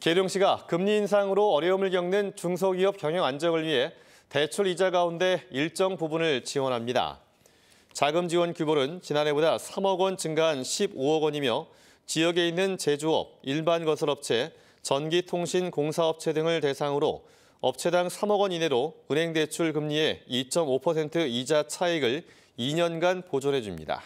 계룡 씨가 금리 인상으로 어려움을 겪는 중소기업 경영 안정을 위해 대출 이자 가운데 일정 부분을 지원합니다. 자금 지원 규모는 지난해보다 3억 원 증가한 15억 원이며 지역에 있는 제조업, 일반 건설업체, 전기통신공사업체 등을 대상으로 업체당 3억 원 이내로 은행 대출 금리의 2.5% 이자 차익을 2년간 보존해 줍니다.